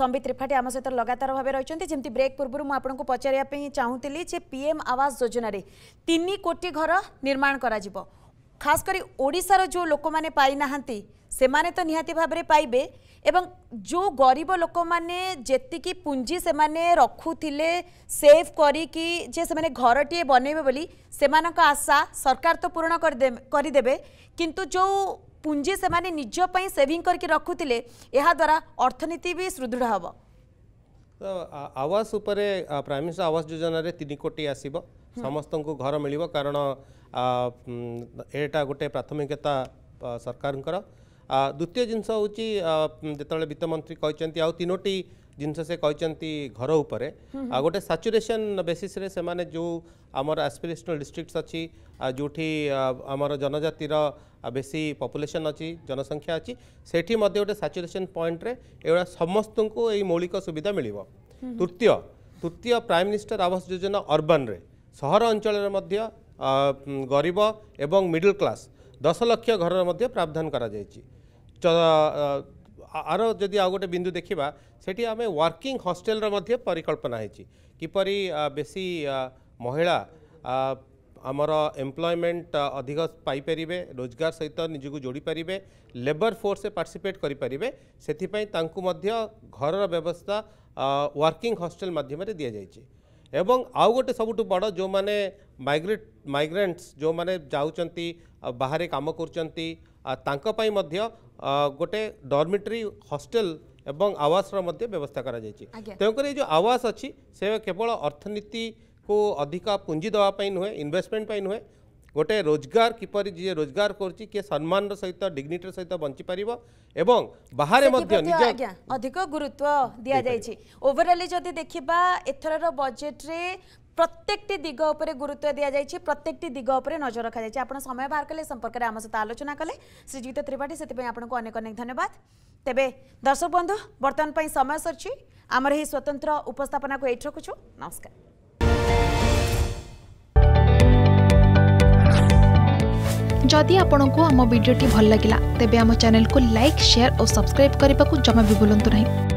সম্বিত ত্রিপাঠী আমার সহ লগাতার ভাবে রয়েছেন যেমন ব্রেক পূর্ব আপনার পচারা চাহুলি যে পিএম আবাস যোজনার তিন কোটি ঘর নির্মাণ করা যাব খাস করে ওড়শার যে লোক মানে পাই না সে তো নিহতি ভাবে পাইবে এবং যে গরিব লোক মানে যেতিকি পুঞ্জি সে রুলে সেভ করিকি যে সে ঘরটিয়ে বনাইবে বলে সে আশা সরকার তো পূরণ করে দেবে কিন্তু যে ପୁଞ୍ଜି ସେମାନେ ନିଜ ପାଇଁ ସେଭିଂ କରିକି ରଖୁଥିଲେ ଏହାଦ୍ୱାରା ଅର୍ଥନୀତି ବି ସୁଦୃଢ଼ ହେବ ଆବାସ ଉପରେ ପ୍ରାଇମ୍ ମିନିଷ୍ଟର ଆବାସ ଯୋଜନାରେ ତିନି କୋଟି ଆସିବ ସମସ୍ତଙ୍କୁ ଘର ମିଳିବ କାରଣ ଏଇଟା ଗୋଟେ ପ୍ରାଥମିକତା ସରକାରଙ୍କର ଦ୍ୱିତୀୟ ଜିନିଷ ହେଉଛି ଯେତେବେଳେ ବିତ୍ତମନ୍ତ୍ରୀ କହିଛନ୍ତି ଆଉ ତିନୋଟି ଜିନିଷ ସେ କହିଛନ୍ତି ଘର ଉପରେ ଆଉ ଗୋଟେ ସାଚୁରେସନ୍ ବେସିସ୍ରେ ସେମାନେ ଯେଉଁ ଆମର ଆସ୍ପିରେସନାଲ୍ ଡିଷ୍ଟ୍ରିକ୍ଟସ୍ ଅଛି ଯେଉଁଠି ଆମର ଜନଜାତିର ବେଶୀ ପପୁଲେସନ୍ ଅଛି ଜନସଂଖ୍ୟା ଅଛି ସେଠି ମଧ୍ୟ ଗୋଟେ ସାଚୁରେସନ୍ ପଏଣ୍ଟରେ ଏଗୁଡ଼ା ସମସ୍ତଙ୍କୁ ଏଇ ମୌଳିକ ସୁବିଧା ମିଳିବ ତୃତୀୟ ତୃତୀୟ ପ୍ରାଇମ୍ ମିନିଷ୍ଟର ଆବାସ ଯୋଜନା ଅର୍ବାନରେ ସହର ଅଞ୍ଚଳରେ ମଧ୍ୟ ଗରିବ ଏବଂ ମିଡିଲ୍ କ୍ଲାସ୍ ଦଶ ଲକ୍ଷ ଘରର ମଧ୍ୟ ପ୍ରାବଧାନ କରାଯାଇଛି ଆର ଯଦି ଆଉ ଗୋଟେ ବିନ୍ଦୁ ଦେଖିବା ସେଠି ଆମେ ୱାର୍କିଂ ହଷ୍ଟେଲର ମଧ୍ୟ ପରିକଳ୍ପନା ହେଇଛି କିପରି ବେଶୀ ମହିଳା ଆମର ଏମ୍ପ୍ଲୟମେଣ୍ଟ ଅଧିକ ପାଇପାରିବେ ରୋଜଗାର ସହିତ ନିଜକୁ ଯୋଡ଼ିପାରିବେ ଲେବର ଫୋର୍ସରେ ପାର୍ଟିସିପେଟ୍ କରିପାରିବେ ସେଥିପାଇଁ ତାଙ୍କୁ ମଧ୍ୟ ଘରର ବ୍ୟବସ୍ଥା ୱାର୍କିଂ ହଷ୍ଟେଲ ମାଧ୍ୟମରେ ଦିଆଯାଇଛି ଏବଂ ଆଉ ଗୋଟେ ସବୁଠୁ ବଡ଼ ଯେଉଁମାନେ ମାଇଗ୍ରେଟ୍ ମାଇଗ୍ରାଣ୍ଟସ୍ ଯେଉଁମାନେ ଯାଉଛନ୍ତି ବାହାରେ କାମ କରୁଛନ୍ତି ତାଙ୍କ ପାଇଁ ମଧ୍ୟ ଗୋଟେ ଡର୍ମିଟରୀ ହଷ୍ଟେଲ ଏବଂ ଆବାସର ମଧ୍ୟ ବ୍ୟବସ୍ଥା କରାଯାଇଛି ତେଣୁକରି ଏ ଯେଉଁ ଆବାସ ଅଛି ସେ କେବଳ ଅର୍ଥନୀତିକୁ ଅଧିକ ପୁଞ୍ଜି ଦେବା ପାଇଁ ନୁହେଁ ଇନଭେଷ୍ଟମେଣ୍ଟ ପାଇଁ ନୁହେଁ ଗୋଟେ ରୋଜଗାର କିପରି ଯିଏ ରୋଜଗାର କରୁଛି କିଏ ସମ୍ମାନର ସହିତ ଡିଗ୍ନିଟିର ସହିତ ବଞ୍ଚିପାରିବ ଏବଂ ବାହାରେ ମଧ୍ୟ ନିଜ ଅଧିକ ଗୁରୁତ୍ୱ ଦିଆଯାଇଛି ଓଭରଅଲି ଯଦି ଦେଖିବା ଏଥରର ବଜେଟରେ प्रत्येक दिग्वर गुरुत्व दि जाए प्रत्येक दिग्वर नजर रखाई आप समय बाहर कले संपर्क में आम सहित आलोचना कले श्रीजुक्त त्रिपाठी से आपको अनेक धन्यवाद तेज दर्शक बंधु बर्तमान पर समय सर आमर स्वतंत्र उपस्थापना को ये रखुचु नमस्कार जदि आपण आम भिडी भल लगा तेब आम चेल को लाइक सेयार और सब्सक्राइब करने को जमा भी बुलां नहीं